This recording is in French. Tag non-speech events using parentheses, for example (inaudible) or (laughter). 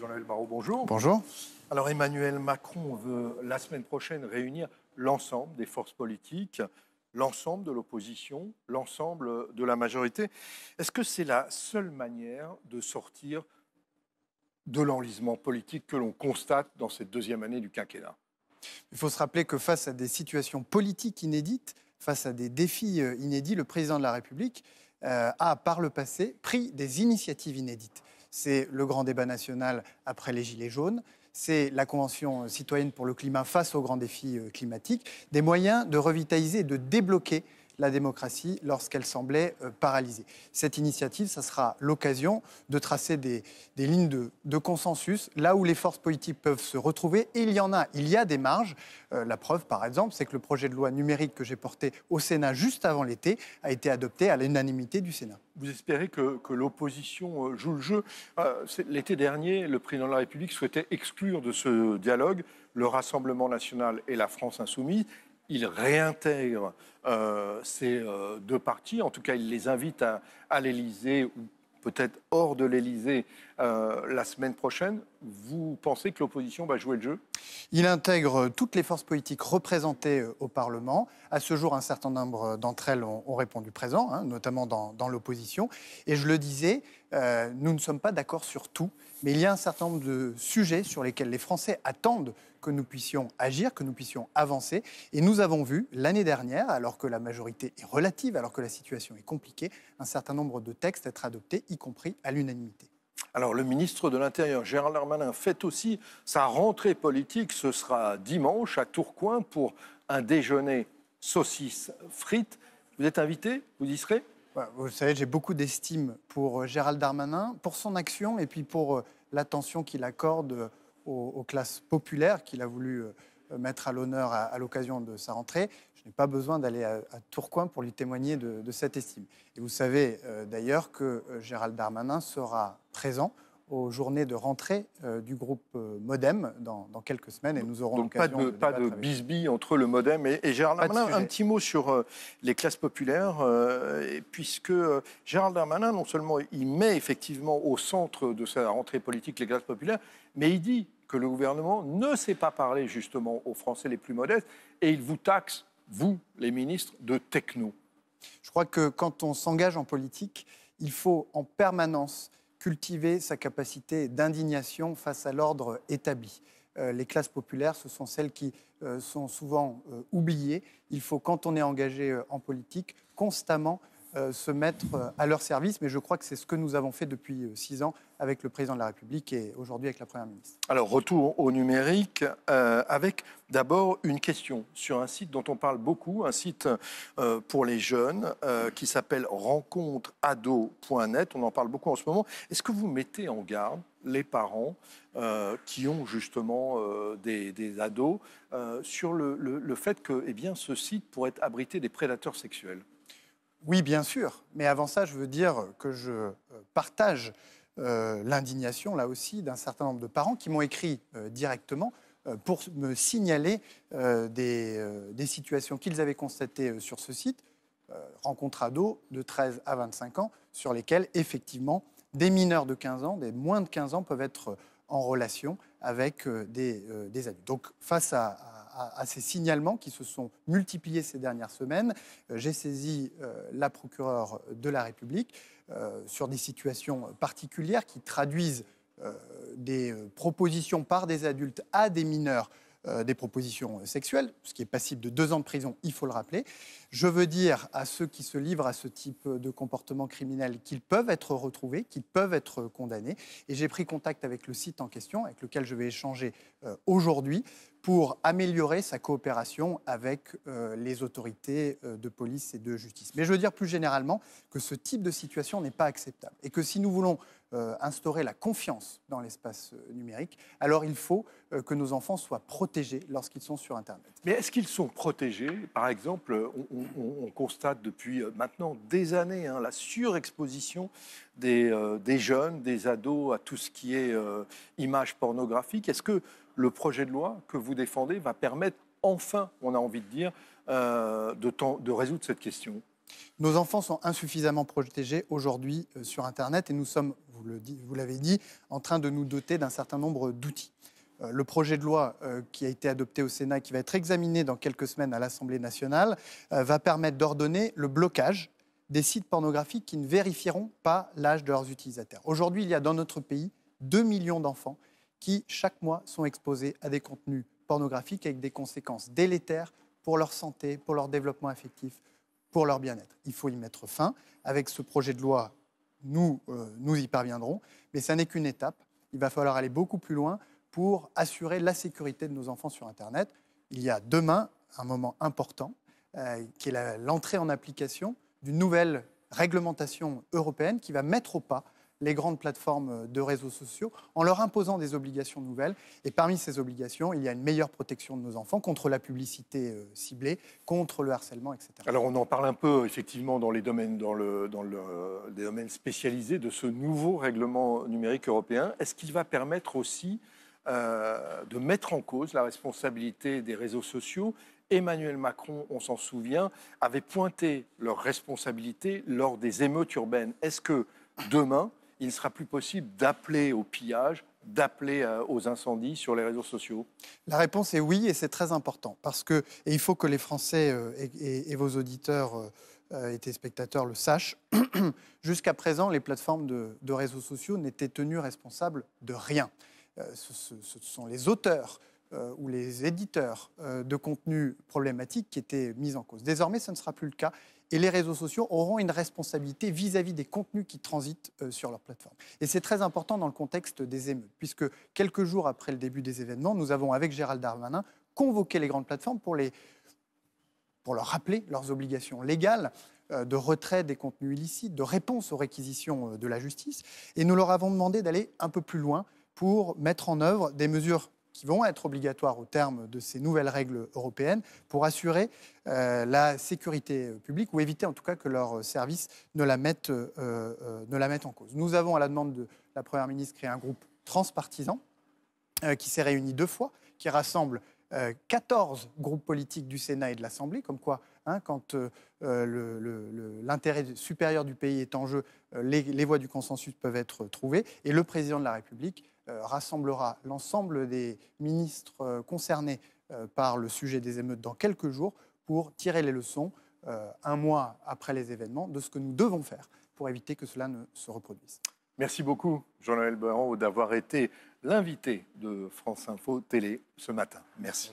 jean Le Barraud, bonjour. Bonjour. Alors Emmanuel Macron veut la semaine prochaine réunir l'ensemble des forces politiques, l'ensemble de l'opposition, l'ensemble de la majorité. Est-ce que c'est la seule manière de sortir de l'enlisement politique que l'on constate dans cette deuxième année du quinquennat Il faut se rappeler que face à des situations politiques inédites, face à des défis euh, inédits, le président de la République euh, a, par le passé, pris des initiatives inédites c'est le grand débat national après les Gilets jaunes, c'est la Convention citoyenne pour le climat face aux grands défis euh, climatiques, des moyens de revitaliser, de débloquer la démocratie lorsqu'elle semblait euh, paralysée. Cette initiative, ça sera l'occasion de tracer des, lignes de, consensus là où les forces politiques peuvent se retrouver. Et il y en a, il y a des marges. Euh, la preuve, par exemple, c'est que le projet de loi numérique que j'ai porté au Sénat juste avant l'été a été adopté à l'unanimité du Sénat. Vous espérez que, l'opposition euh, joue le jeu L'été dernier, le président de la République souhaitait exclure de ce dialogue le Rassemblement national et la France insoumise il réintègre euh, ces euh, deux partis, en tout cas il les invite à, à l'Élysée ou peut-être hors de l'Élysée euh, la semaine prochaine. Vous pensez que l'opposition va jouer le jeu Il intègre toutes les forces politiques représentées au Parlement. À ce jour, un certain nombre d'entre elles ont, répondu présent, hein, notamment dans, dans l'opposition. Et je le disais, euh, nous ne sommes pas d'accord sur tout, mais il y a un certain nombre de sujets sur lesquels les Français attendent que nous puissions agir, que nous puissions avancer. Et nous avons vu l'année dernière, alors que la majorité est relative, alors que la situation est compliquée, un certain nombre de textes être adoptés, y compris à l'unanimité. Alors le ministre de l'Intérieur, Gérald Darmanin, fait aussi sa rentrée politique. Ce sera dimanche à Tourcoing pour un déjeuner saucisse frites. Vous êtes invité Vous y serez bah, vous savez, j'ai beaucoup d'estime pour euh, Gérald Darmanin, pour son action et puis pour euh, l'attention qu'il accorde euh, aux, classes populaires qu'il a voulu mettre à l'honneur à, l'occasion de sa rentrée. Je n'ai pas besoin d'aller à, Tourcoing pour lui témoigner de, cette estime. Et vous savez d'ailleurs que Gérald Darmanin sera présent aux journées de rentrée euh, du groupe euh, Modem dans, quelques semaines et nous aurons donc pas de, de pas de entre le Modem et, Gérald Darmanin. Un petit mot sur euh, les classes populaires, puisque Gérald Darmanin non seulement il met effectivement au centre de sa rentrée politique les classes populaires, mais il dit que le gouvernement ne sait pas parler justement aux Français les plus modestes et il vous taxe, vous les ministres, de techno. Je crois que quand on s'engage en politique, il faut en permanence cultiver sa capacité d'indignation face à l'ordre établi. Euh, les classes populaires, ce sont celles qui euh, sont souvent euh, oubliées. Il faut, quand on est engagé en politique, constamment euh, se mettre euh, à leur service, mais je crois que c'est ce que nous avons fait depuis euh, six ans avec le président de la République et aujourd'hui avec la Première ministre. Alors, retour au numérique, avec d'abord une question sur un site dont on parle beaucoup, un site pour les jeunes qui s'appelle rencontreado.net, on en parle beaucoup en ce moment. Est-ce que vous mettez en garde les parents qui ont justement des, ados sur le, fait que eh bien, ce site pourrait abriter des prédateurs sexuels oui, bien sûr. Mais avant ça, je veux dire que je euh, partage euh, l'indignation, là aussi, d'un certain nombre de parents qui m'ont écrit euh, directement pour me signaler des, situations qu'ils avaient constatées sur ce site, rencontres ados de 13 à 25 ans, sur lesquelles, effectivement, des mineurs de 15 ans, des moins de 15 ans peuvent être en relation avec des, adultes. Donc, face à à, ces signalements qui se sont multipliés ces dernières semaines. Euh, j'ai saisi euh, la procureure de la République euh, sur des situations particulières qui traduisent des propositions par des adultes à des mineurs, des propositions sexuelles, ce qui est passible de deux ans de prison, il faut le rappeler. Je veux dire à ceux qui se livrent à ce type de comportement criminel qu'ils peuvent être retrouvés, qu'ils peuvent être condamnés. Et j'ai pris contact avec le site en question, avec lequel je vais échanger euh, aujourd'hui, pour améliorer sa coopération avec euh, les autorités euh, de police et de justice. Mais je veux dire plus généralement que ce type de situation n'est pas acceptable et que si nous voulons instaurer la confiance dans l'espace numérique, alors il faut que nos enfants soient protégés lorsqu'ils sont sur Internet. Mais est-ce qu'ils sont protégés Par exemple, on, on, constate depuis euh, maintenant des années hein, la surexposition euh, des, jeunes, des ados à tout ce qui est euh, images pornographiques. Est-ce que le projet de loi que vous défendez va permettre enfin, on a envie de dire, de, de résoudre cette question nos enfants sont insuffisamment protégés aujourd'hui sur Internet et nous sommes, vous l'avez dit, en train de nous doter d'un certain nombre d'outils. Euh, le projet de loi euh, qui a été adopté au Sénat, et qui va être examiné dans quelques semaines à l'Assemblée nationale, euh, va permettre d'ordonner le blocage des sites pornographiques qui ne vérifieront pas l'âge de leurs utilisateurs. Aujourd'hui, il y a dans notre pays 2 millions d'enfants qui, chaque mois, sont exposés à des contenus pornographiques avec des conséquences délétères pour leur santé, pour leur développement affectif, pour leur bien-être. Il faut y mettre fin. Avec ce projet de loi, nous, nous y parviendrons, mais ce n'est qu'une étape. Il va falloir aller beaucoup plus loin pour assurer la sécurité de nos enfants sur Internet. Il y a demain un moment important, euh, qui est l'entrée en application d'une nouvelle réglementation européenne qui va mettre au pas les grandes plateformes de réseaux sociaux en leur imposant des obligations nouvelles. Et parmi ces obligations, il y a une meilleure protection de nos enfants contre la publicité euh, ciblée, contre le harcèlement, etc. Alors on en parle un peu effectivement dans les domaines, dans le, dans le, les domaines spécialisés de ce nouveau règlement numérique européen. Est-ce qu'il va permettre aussi euh, de mettre en cause la responsabilité des réseaux sociaux. Emmanuel Macron, on s'en souvient, avait pointé leur responsabilité lors des émeutes urbaines. Est-ce que demain, il ne sera plus possible d'appeler au pillage d'appeler euh, aux incendies sur les réseaux sociaux La réponse est oui, et c'est très important. Parce que, et il faut que les Français euh, et, vos auditeurs et tes spectateurs le sachent, (clears throat) jusqu'à présent, les plateformes de réseaux sociaux n'étaient tenues responsables de rien. Euh, ce, sont les auteurs euh, ou les éditeurs euh, de contenus problématiques qui étaient mis en cause. Désormais, ce ne sera plus le cas et les réseaux sociaux auront une responsabilité vis-à-vis des contenus qui transitent sur leur plateforme. Et c'est très important dans le contexte des émeutes, puisque quelques jours après le début des événements, nous avons, avec Gérald Darmanin, convoqué les grandes plateformes pour, les, pour leur rappeler leurs obligations légales de retrait des contenus illicites, de réponse aux réquisitions de la justice, et nous leur avons demandé d'aller un peu plus loin pour mettre en œuvre des mesures qui vont être obligatoires au terme de ces nouvelles règles européennes pour assurer euh, la sécurité euh, publique ou éviter en tout cas que leurs euh, services ne la mettent, ne la en cause. Nous avons, à la demande de la Première ministre, créé un groupe transpartisan qui s'est réuni deux fois, qui rassemble 14 groupes politiques du Sénat et de l'Assemblée, comme quoi, hein, quand l'intérêt supérieur du pays est en jeu, les, les, voies du consensus peuvent être trouvées. Et le président de la République euh, rassemblera l'ensemble des ministres euh, concernés euh, par le sujet des émeutes dans quelques jours pour tirer les leçons, un mois après les événements, de ce que nous devons faire pour éviter que cela ne se reproduise. Merci beaucoup, Jean-Noël Barrault, d'avoir été l'invité de France Info Télé ce matin. Merci.